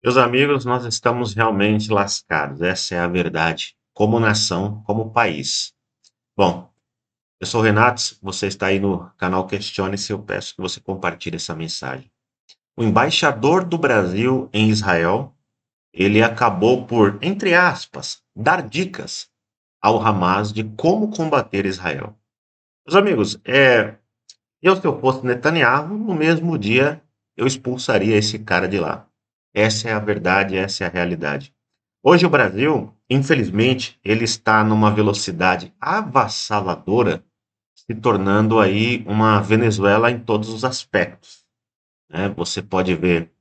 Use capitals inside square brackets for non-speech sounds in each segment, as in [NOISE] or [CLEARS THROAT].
Meus amigos, nós estamos realmente lascados, essa é a verdade, como nação, como país. Bom, eu sou o Renato, você está aí no canal Questione-se, eu peço que você compartilhe essa mensagem. O embaixador do Brasil em Israel, ele acabou por, entre aspas, dar dicas ao Hamas de como combater Israel. Meus amigos, é, eu se eu fosse Netanyahu, no mesmo dia eu expulsaria esse cara de lá. Essa é a verdade, essa é a realidade. Hoje o Brasil, infelizmente, ele está numa velocidade avassaladora, se tornando aí uma Venezuela em todos os aspectos. Né? Você pode ver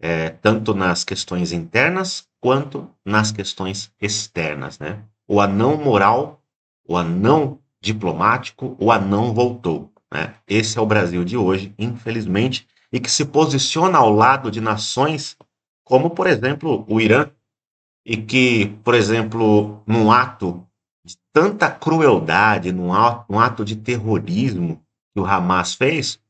é, tanto nas questões internas quanto nas questões externas, né? O anão moral, o anão diplomático, o anão voltou. Né? Esse é o Brasil de hoje, infelizmente, e que se posiciona ao lado de nações como, por exemplo, o Irã, e que, por exemplo, num ato de tanta crueldade, num ato, num ato de terrorismo que o Hamas fez,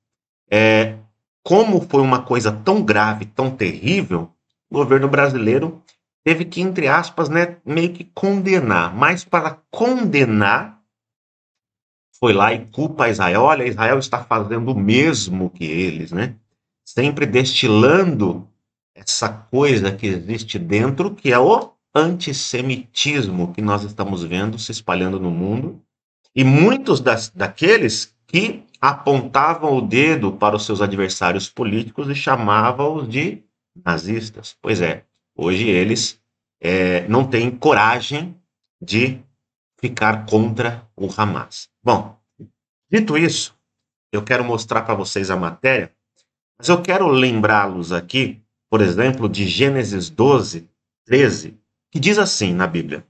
é, como foi uma coisa tão grave, tão terrível, o governo brasileiro teve que, entre aspas, né, meio que condenar. Mas para condenar, foi lá e culpa Israel. Olha, Israel está fazendo o mesmo que eles, né? Sempre destilando essa coisa que existe dentro, que é o antissemitismo que nós estamos vendo se espalhando no mundo, e muitos das, daqueles que apontavam o dedo para os seus adversários políticos e chamavam-os de nazistas. Pois é, hoje eles é, não têm coragem de ficar contra o Hamas. Bom, dito isso, eu quero mostrar para vocês a matéria, mas eu quero lembrá-los aqui por exemplo, de Gênesis 12, 13, que diz assim na Bíblia: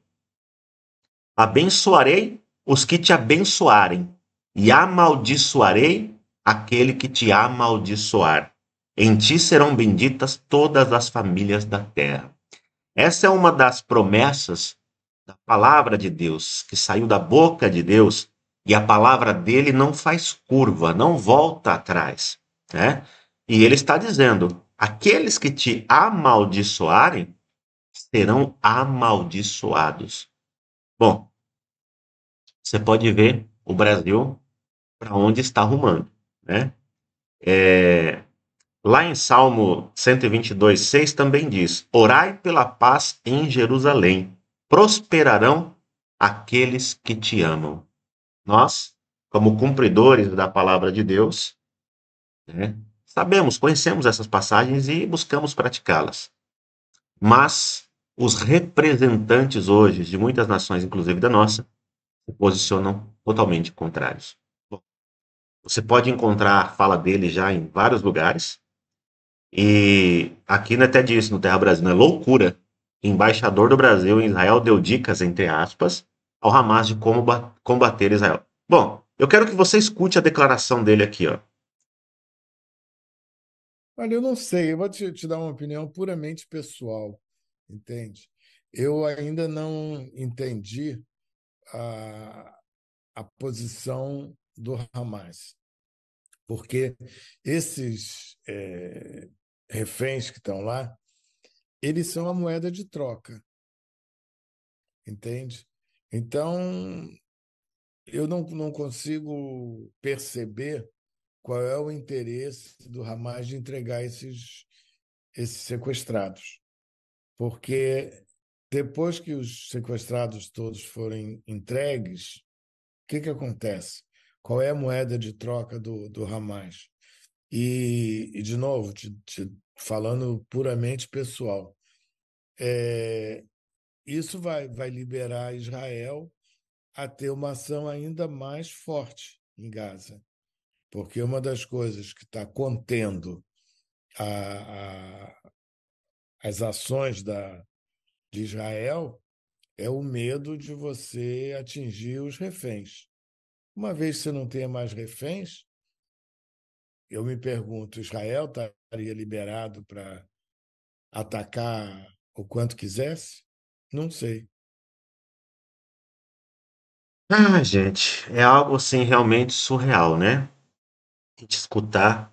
Abençoarei os que te abençoarem, e amaldiçoarei aquele que te amaldiçoar. Em ti serão benditas todas as famílias da terra. Essa é uma das promessas da palavra de Deus, que saiu da boca de Deus, e a palavra dele não faz curva, não volta atrás. Né? E ele está dizendo: Aqueles que te amaldiçoarem serão amaldiçoados. Bom, você pode ver o Brasil para onde está rumando, né? É, lá em Salmo 122, 6 também diz: Orai pela paz em Jerusalém, prosperarão aqueles que te amam. Nós, como cumpridores da palavra de Deus, né, Sabemos, conhecemos essas passagens e buscamos praticá-las. Mas os representantes hoje de muitas nações, inclusive da nossa, se posicionam totalmente contrários. Bom, você pode encontrar fala dele já em vários lugares. E aqui até disse no Terra Brasil, é loucura. Embaixador do Brasil em Israel deu dicas, entre aspas, ao Hamas de como combater Israel. Bom, eu quero que você escute a declaração dele aqui, ó. Olha, eu não sei, eu vou te, te dar uma opinião puramente pessoal, entende? Eu ainda não entendi a, a posição do Hamas, porque esses é, reféns que estão lá, eles são a moeda de troca, entende? Então, eu não, não consigo perceber qual é o interesse do Hamas de entregar esses, esses sequestrados. Porque depois que os sequestrados todos forem entregues, o que, que acontece? Qual é a moeda de troca do, do Hamas? E, e de novo, te, te falando puramente pessoal, é, isso vai, vai liberar Israel a ter uma ação ainda mais forte em Gaza porque uma das coisas que está contendo a, a, as ações da, de Israel é o medo de você atingir os reféns. Uma vez que você não tenha mais reféns, eu me pergunto, Israel estaria liberado para atacar o quanto quisesse? Não sei. Ah, gente, é algo assim realmente surreal, né? escutar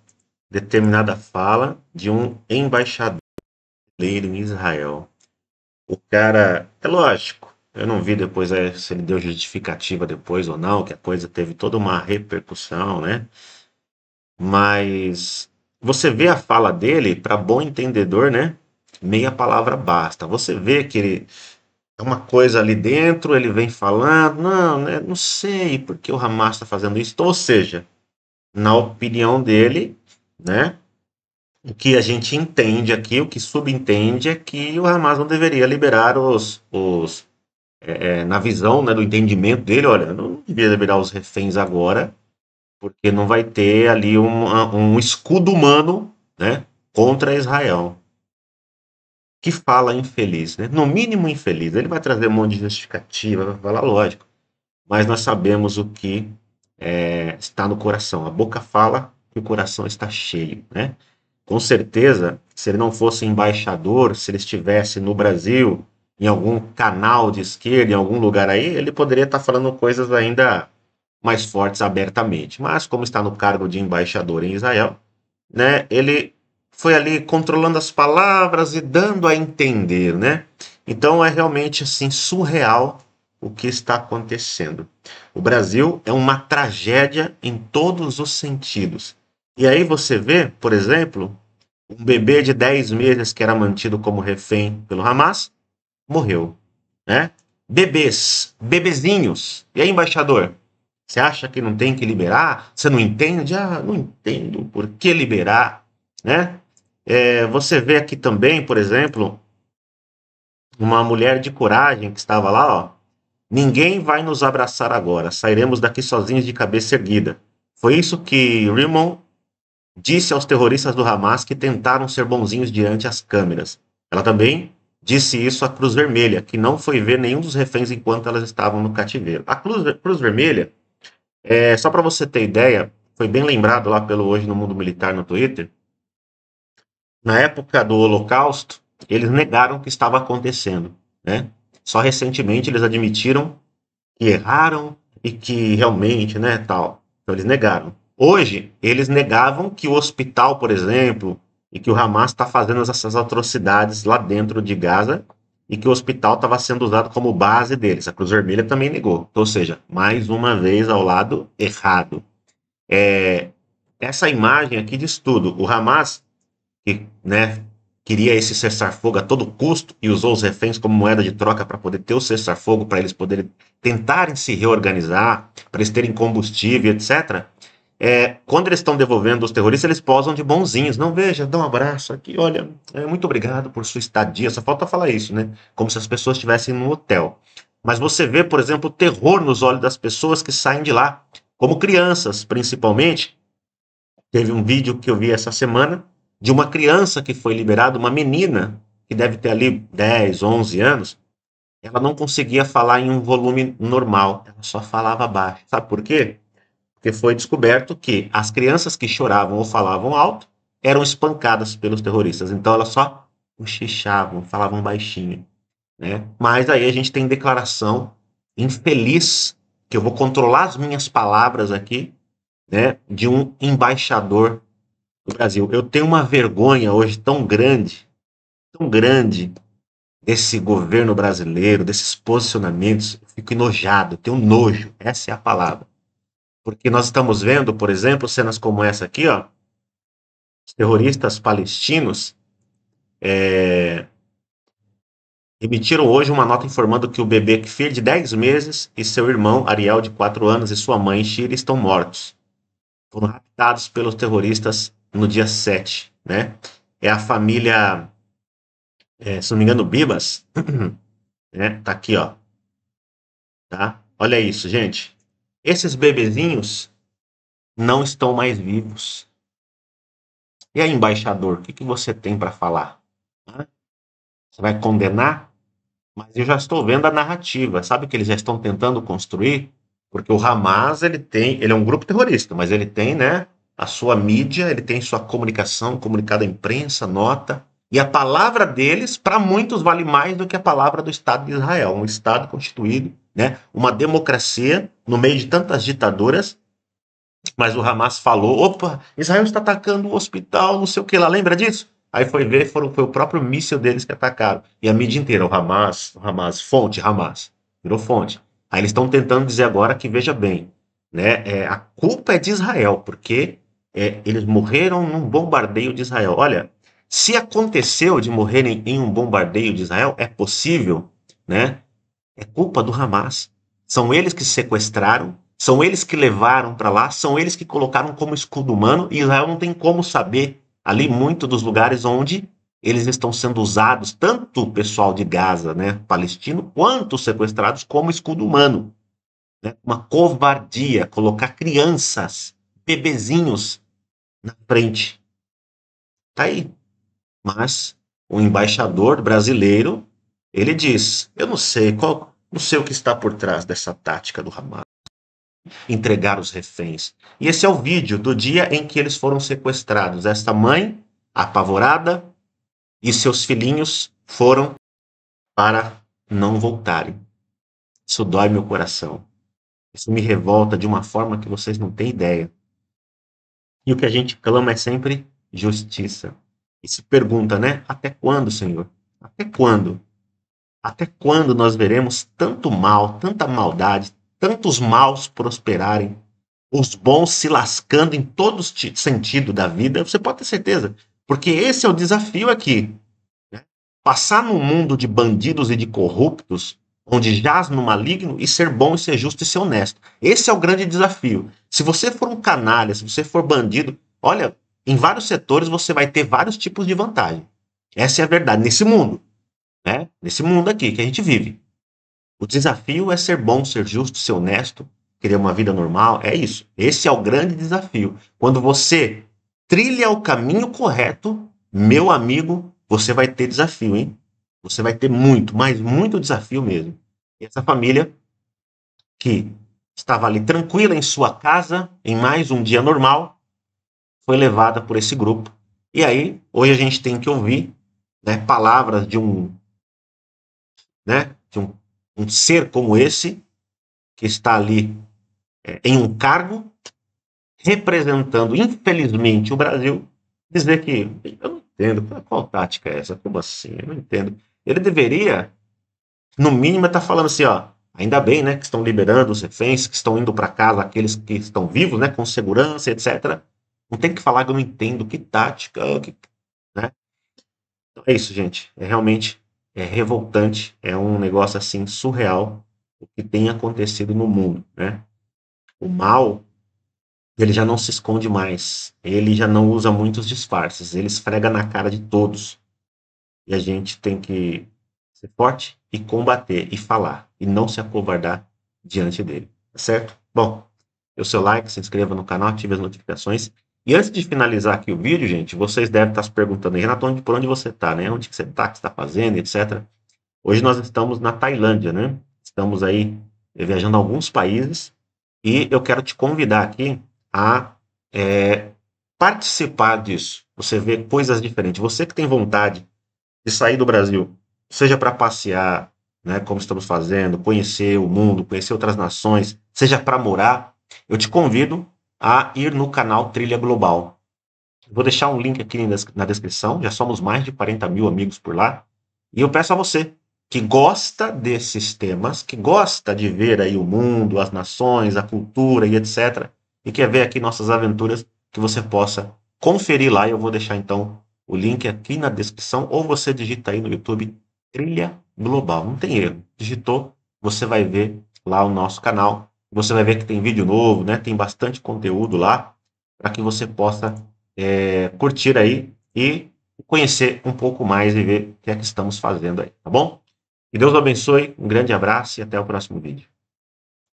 determinada fala de um embaixador em Israel. O cara, é lógico, eu não vi depois é, se ele deu justificativa depois ou não, que a coisa teve toda uma repercussão, né? Mas você vê a fala dele, para bom entendedor, né? Meia palavra basta. Você vê que ele é uma coisa ali dentro, ele vem falando, não, né, não sei porque o Hamas está fazendo isso. Então, ou seja, na opinião dele, né? O que a gente entende aqui, o que subentende é que o Hamas não deveria liberar os, os é, é, na visão, né, do entendimento dele, olha, não deveria liberar os reféns agora, porque não vai ter ali um, um escudo humano, né, contra Israel. Que fala infeliz, né? No mínimo infeliz. Ele vai trazer um monte de justificativa, vai falar lógico. Mas nós sabemos o que é, está no coração. A boca fala e o coração está cheio, né? Com certeza, se ele não fosse embaixador, se ele estivesse no Brasil, em algum canal de esquerda, em algum lugar aí, ele poderia estar falando coisas ainda mais fortes abertamente. Mas como está no cargo de embaixador em Israel, né, ele foi ali controlando as palavras e dando a entender, né? Então é realmente assim surreal o que está acontecendo. O Brasil é uma tragédia em todos os sentidos. E aí você vê, por exemplo, um bebê de 10 meses que era mantido como refém pelo Hamas morreu, né? Bebês, bebezinhos. E aí, embaixador, você acha que não tem que liberar? Você não entende? Ah, não entendo por que liberar, né? É, você vê aqui também, por exemplo, uma mulher de coragem que estava lá, ó, Ninguém vai nos abraçar agora, sairemos daqui sozinhos de cabeça erguida. Foi isso que Raymond disse aos terroristas do Hamas que tentaram ser bonzinhos diante as câmeras. Ela também disse isso à Cruz Vermelha, que não foi ver nenhum dos reféns enquanto elas estavam no cativeiro. A Cruz, Cruz Vermelha, é, só para você ter ideia, foi bem lembrado lá pelo Hoje no Mundo Militar no Twitter. Na época do Holocausto, eles negaram o que estava acontecendo, né? Só recentemente eles admitiram que erraram e que realmente, né, tal. Então eles negaram. Hoje, eles negavam que o hospital, por exemplo, e que o Hamas está fazendo essas atrocidades lá dentro de Gaza e que o hospital estava sendo usado como base deles. A Cruz Vermelha também negou. Então, ou seja, mais uma vez ao lado errado. É, essa imagem aqui diz tudo. O Hamas, que né, queria esse cessar-fogo a todo custo e usou os reféns como moeda de troca para poder ter o cessar-fogo, para eles poderem tentarem se reorganizar, para eles terem combustível, etc. É, quando eles estão devolvendo os terroristas, eles posam de bonzinhos. Não veja, dá um abraço aqui, olha, é, muito obrigado por sua estadia. Só falta falar isso, né? Como se as pessoas estivessem no hotel. Mas você vê, por exemplo, o terror nos olhos das pessoas que saem de lá, como crianças, principalmente. Teve um vídeo que eu vi essa semana de uma criança que foi liberada, uma menina, que deve ter ali 10, 11 anos, ela não conseguia falar em um volume normal, ela só falava baixo. Sabe por quê? Porque foi descoberto que as crianças que choravam ou falavam alto eram espancadas pelos terroristas. Então elas só cochichavam, falavam baixinho. Né? Mas aí a gente tem declaração infeliz, que eu vou controlar as minhas palavras aqui, né, de um embaixador do Brasil. Eu tenho uma vergonha hoje tão grande, tão grande, desse governo brasileiro, desses posicionamentos. Eu fico enojado, tenho nojo, essa é a palavra. Porque nós estamos vendo, por exemplo, cenas como essa aqui, ó, os terroristas palestinos é, emitiram hoje uma nota informando que o bebê Kfir, de 10 meses, e seu irmão Ariel, de 4 anos, e sua mãe Shira estão mortos. Foram raptados pelos terroristas no dia 7, né? É a família, é, se não me engano, Bibas, [CLEARS THROAT] né? Tá aqui, ó. Tá? Olha isso, gente. Esses bebezinhos não estão mais vivos. E aí, embaixador, o que, que você tem para falar? Você vai condenar? Mas eu já estou vendo a narrativa. Sabe que eles já estão tentando construir? Porque o Hamas, ele tem, ele é um grupo terrorista, mas ele tem, né, a sua mídia, ele tem sua comunicação, comunicado à imprensa, nota. E a palavra deles, para muitos, vale mais do que a palavra do Estado de Israel, um Estado constituído, né? uma democracia no meio de tantas ditaduras. Mas o Hamas falou: opa, Israel está atacando o um hospital, não sei o que lá, lembra disso? Aí foi ver, foram, foi o próprio míssil deles que atacaram. E a mídia inteira, o Hamas, o Hamas, fonte, Hamas, virou fonte. Aí eles estão tentando dizer agora que, veja bem, né, é, a culpa é de Israel, porque é, eles morreram num bombardeio de Israel. Olha, se aconteceu de morrerem em um bombardeio de Israel, é possível, né? É culpa do Hamas. São eles que sequestraram, são eles que levaram para lá, são eles que colocaram como escudo humano e Israel não tem como saber ali muito dos lugares onde eles estão sendo usados, tanto o pessoal de Gaza, né, palestino, quanto os sequestrados como escudo humano. Né? Uma covardia colocar crianças, bebezinhos na frente. Tá aí. Mas o embaixador brasileiro, ele diz: "Eu não sei qual, não sei o que está por trás dessa tática do Hamas entregar os reféns". E esse é o vídeo do dia em que eles foram sequestrados. Esta mãe, apavorada, e seus filhinhos foram para não voltarem. Isso dói meu coração. Isso me revolta de uma forma que vocês não têm ideia. E o que a gente clama é sempre justiça. E se pergunta, né? Até quando, Senhor? Até quando? Até quando nós veremos tanto mal, tanta maldade, tantos maus prosperarem, os bons se lascando em todo sentido da vida? Você pode ter certeza, porque esse é o desafio aqui. Né? Passar num mundo de bandidos e de corruptos onde jaz no maligno e ser bom e ser justo e ser honesto. Esse é o grande desafio. Se você for um canalha, se você for bandido, olha, em vários setores você vai ter vários tipos de vantagem. Essa é a verdade nesse mundo, né? Nesse mundo aqui que a gente vive. O desafio é ser bom, ser justo, ser honesto, querer uma vida normal, é isso. Esse é o grande desafio. Quando você trilha o caminho correto, meu amigo, você vai ter desafio, hein? Você vai ter muito, mas muito desafio mesmo. E essa família que estava ali tranquila em sua casa, em mais um dia normal, foi levada por esse grupo. E aí, hoje a gente tem que ouvir né, palavras de um, né, de um, um ser como esse, que está ali é, em um cargo, representando, infelizmente, o Brasil, dizer que eu não entendo, qual tática é essa? Como assim? Eu não entendo ele deveria, no mínimo, estar tá falando assim, ó, ainda bem, né, que estão liberando os reféns, que estão indo para casa aqueles que estão vivos, né, com segurança, etc. Não tem que falar que eu não entendo que tática, que, né? Então é isso, gente. É realmente é revoltante, é um negócio assim surreal o que tem acontecido no mundo, né? O mal ele já não se esconde mais, ele já não usa muitos disfarces, ele esfrega na cara de todos. E a gente tem que ser forte e combater e falar e não se acobardar diante dele, tá certo? Bom, o seu like, se inscreva no canal, ative as notificações. E antes de finalizar aqui o vídeo, gente, vocês devem estar se perguntando aí, Renato, onde, por onde você está, né? Onde que você está, o que está fazendo, etc. Hoje nós estamos na Tailândia, né? Estamos aí eh, viajando a alguns países e eu quero te convidar aqui a é, participar disso. Você vê coisas diferentes. Você que tem vontade de sair do Brasil, seja para passear, né, como estamos fazendo, conhecer o mundo, conhecer outras nações, seja para morar, eu te convido a ir no canal Trilha Global. Vou deixar um link aqui na descrição, já somos mais de 40 mil amigos por lá. E eu peço a você que gosta desses temas, que gosta de ver aí o mundo, as nações, a cultura e etc., e quer ver aqui nossas aventuras, que você possa conferir lá. Eu vou deixar então o link é aqui na descrição ou você digita aí no YouTube Trilha Global. Não tem erro. Digitou, você vai ver lá o nosso canal. Você vai ver que tem vídeo novo, né? Tem bastante conteúdo lá para que você possa é, curtir aí e conhecer um pouco mais e ver o que é que estamos fazendo aí, tá bom? Que Deus abençoe, um grande abraço e até o próximo vídeo.